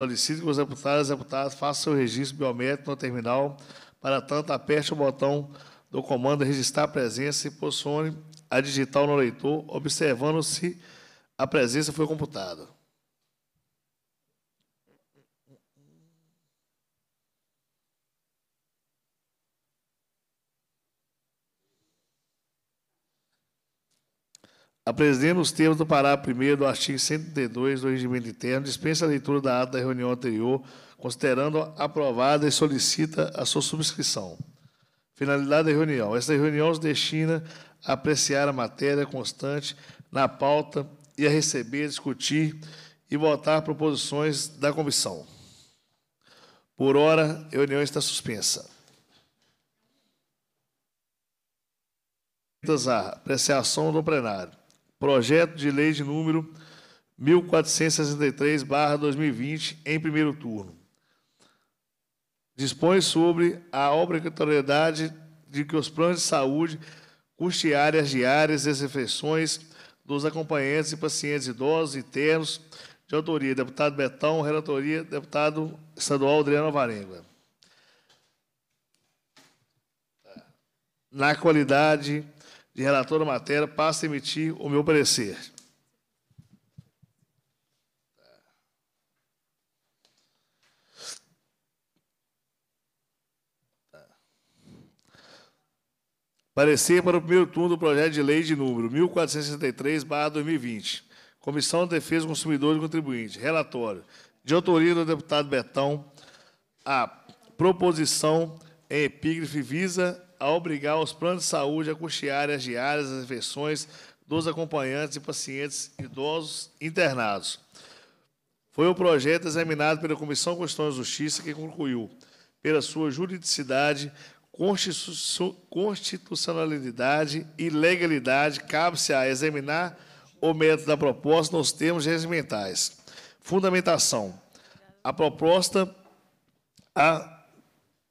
Solicito que os deputados e deputadas façam o registro biométrico no terminal para tanto aperte o botão do comando registrar a presença e posicione a digital no leitor, observando se a presença foi computada. Apresento os termos do parágrafo 1 do artigo 132 do Regimento Interno, dispensa a leitura da ata da reunião anterior, considerando aprovada e solicita a sua subscrição. Finalidade da reunião. Esta reunião se destina a apreciar a matéria constante na pauta e a receber, discutir e votar proposições da comissão. Por hora, a reunião está suspensa. apreciação do plenário projeto de lei de número 1463-2020, em primeiro turno. Dispõe sobre a obrigatoriedade de que os planos de saúde custe áreas diárias e refeições dos acompanhantes e pacientes idosos e internos, de autoria deputado Betão, relatoria deputado estadual Adriano Varenga. Na qualidade de relator da matéria, passo a emitir o meu parecer. Parecer para o primeiro turno do projeto de lei de número 1463-2020. Comissão de Defesa do Consumidor e Contribuinte. Relatório. De autoria do deputado Betão, a proposição em epígrafe visa a obrigar os planos de saúde a custear as diárias as infecções dos acompanhantes e pacientes idosos internados. Foi o um projeto examinado pela Comissão de Constituição e Justiça que concluiu, pela sua juridicidade, constitucionalidade e legalidade, cabe-se a examinar o mérito da proposta nos termos regimentais. Fundamentação. A proposta a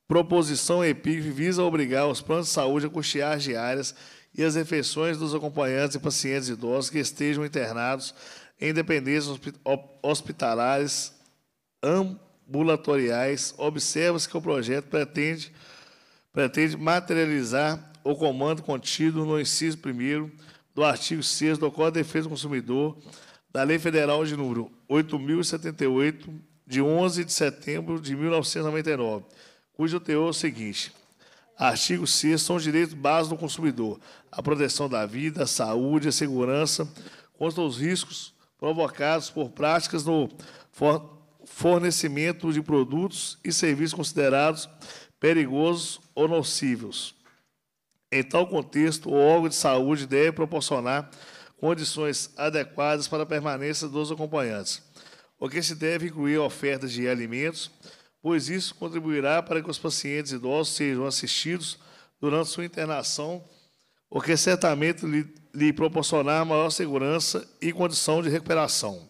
Proposição EPIC visa obrigar os planos de saúde a custear as diárias e as refeições dos acompanhantes e pacientes idosos que estejam internados em dependências hospitalares ambulatoriais. Observa-se que o projeto pretende, pretende materializar o comando contido no inciso 1 do artigo 6 do Código de Defesa do Consumidor da Lei Federal de número 8.078, de 11 de setembro de 1999 cujo teor é o seguinte: Artigo 6 são os direitos básicos do consumidor: a proteção da vida, a saúde, a segurança contra os riscos provocados por práticas no fornecimento de produtos e serviços considerados perigosos ou nocivos. Em tal contexto, o órgão de saúde deve proporcionar condições adequadas para a permanência dos acompanhantes, o que se deve incluir ofertas de alimentos, pois isso contribuirá para que os pacientes idosos sejam assistidos durante sua internação, o que certamente lhe, lhe proporcionará maior segurança e condição de recuperação.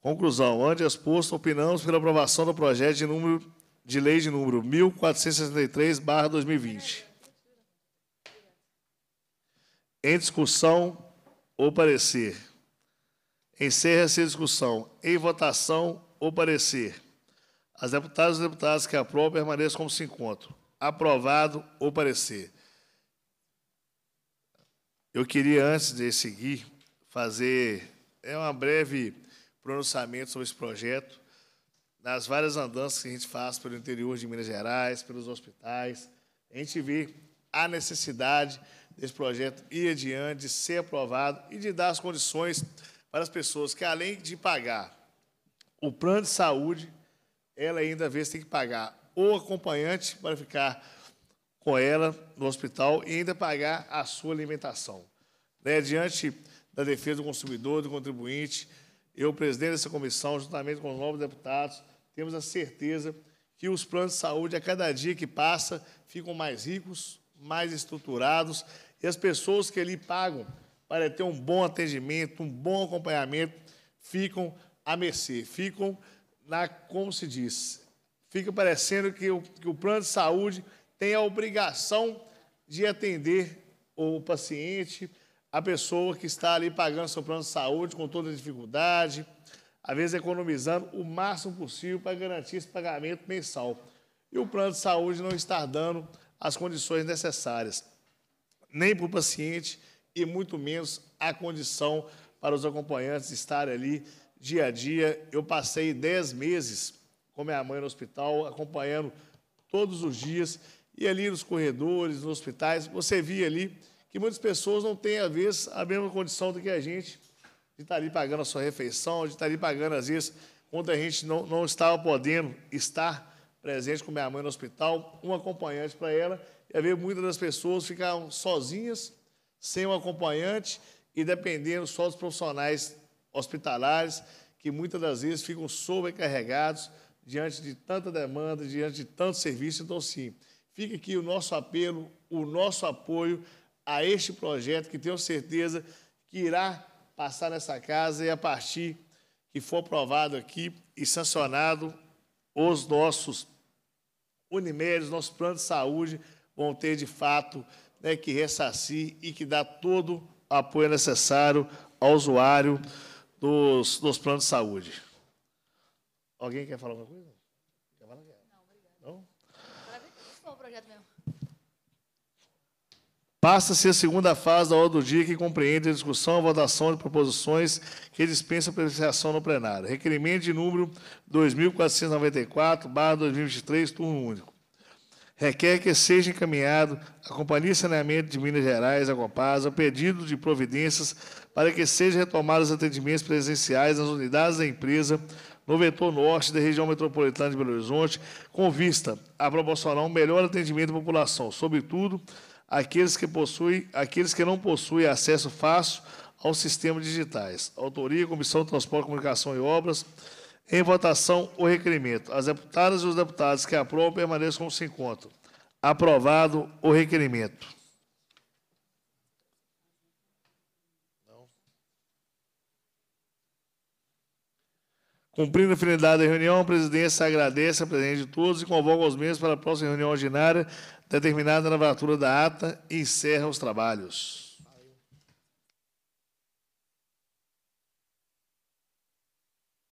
Conclusão. Ante exposto, opinamos pela aprovação do projeto de, número, de lei de número 1463, 2020. Em discussão ou parecer. Encerra-se a discussão. Em votação ou parecer. As deputadas e deputados que aprovam permaneçam como se encontram. Aprovado ou parecer. Eu queria, antes de seguir, fazer é um breve pronunciamento sobre esse projeto, nas várias andanças que a gente faz pelo interior de Minas Gerais, pelos hospitais. A gente vê a necessidade desse projeto ir adiante, de ser aprovado e de dar as condições para as pessoas que, além de pagar o plano de saúde, ela ainda vê tem que pagar o acompanhante para ficar com ela no hospital e ainda pagar a sua alimentação. Né? Diante da defesa do consumidor, do contribuinte, eu, presidente dessa comissão, juntamente com os novos deputados, temos a certeza que os planos de saúde, a cada dia que passa, ficam mais ricos, mais estruturados, e as pessoas que ali pagam para ter um bom atendimento, um bom acompanhamento, ficam à mercê, ficam na, como se diz, fica parecendo que o, que o plano de saúde tem a obrigação de atender o paciente, a pessoa que está ali pagando seu plano de saúde com toda dificuldade, às vezes economizando o máximo possível para garantir esse pagamento mensal. E o plano de saúde não está dando as condições necessárias nem para o paciente e muito menos a condição para os acompanhantes estarem ali dia a dia. Eu passei 10 meses com minha mãe no hospital, acompanhando todos os dias, e ali nos corredores, nos hospitais, você via ali que muitas pessoas não têm, às vezes, a mesma condição do que a gente, de estar ali pagando a sua refeição, de estar ali pagando, às vezes, quando a gente não, não estava podendo estar presente com minha mãe no hospital, um acompanhante para ela, é ver muitas das pessoas ficarem sozinhas, sem um acompanhante e dependendo só dos profissionais hospitalares, que muitas das vezes ficam sobrecarregados diante de tanta demanda, diante de tanto serviço. Então, sim, fica aqui o nosso apelo, o nosso apoio a este projeto que tenho certeza que irá passar nessa casa e a partir que for aprovado aqui e sancionado os nossos Unimed, os nossos planos de saúde, vão ter, de fato, né, que ressarcir e que dá todo o apoio necessário ao usuário dos, dos planos de saúde. Alguém quer falar alguma coisa? Não, obrigado. Não? Passa-se a segunda fase da ordem do dia que compreende a discussão e votação de proposições que dispensa apreciação no plenário. Requerimento de número 2494, barra 2023, turno único requer que seja encaminhado à Companhia de Saneamento de Minas Gerais, a Copasa, o pedido de providências para que sejam retomados os atendimentos presenciais nas unidades da empresa no vetor norte da região metropolitana de Belo Horizonte, com vista a proporcionar um melhor atendimento à população, sobretudo aqueles que, possuem, aqueles que não possuem acesso fácil aos sistemas digitais. Autoria, Comissão de Transporte, Comunicação e Obras, em votação, o requerimento. As deputadas e os deputados que aprovam permaneçam como se encontram. Aprovado o requerimento. Cumprindo a finalidade da reunião, a presidência agradece a presença de todos e convoca os mesmos para a próxima reunião ordinária, determinada na abertura da ata, e encerra os trabalhos.